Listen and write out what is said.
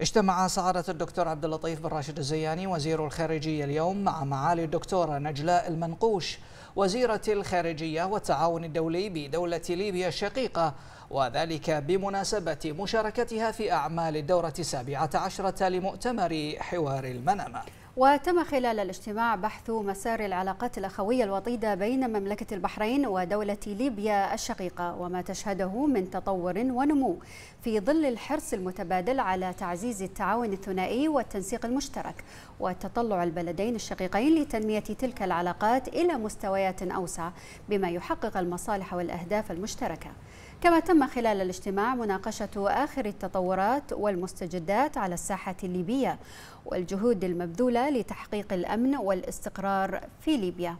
اجتمع سعادة الدكتور عبد اللطيف بن راشد الزياني وزير الخارجية اليوم مع معالي الدكتورة نجلاء المنقوش وزيرة الخارجية والتعاون الدولي بدولة ليبيا الشقيقة وذلك بمناسبة مشاركتها في أعمال الدورة السابعة عشرة لمؤتمر حوار المنامة وتم خلال الاجتماع بحث مسار العلاقات الأخوية الوطيدة بين مملكة البحرين ودولة ليبيا الشقيقة وما تشهده من تطور ونمو في ظل الحرص المتبادل على تعزيز التعاون الثنائي والتنسيق المشترك وتطلع البلدين الشقيقين لتنمية تلك العلاقات إلى مستويات أوسع بما يحقق المصالح والأهداف المشتركة كما تم خلال الاجتماع مناقشة آخر التطورات والمستجدات على الساحة الليبية والجهود المبذولة لتحقيق الأمن والاستقرار في ليبيا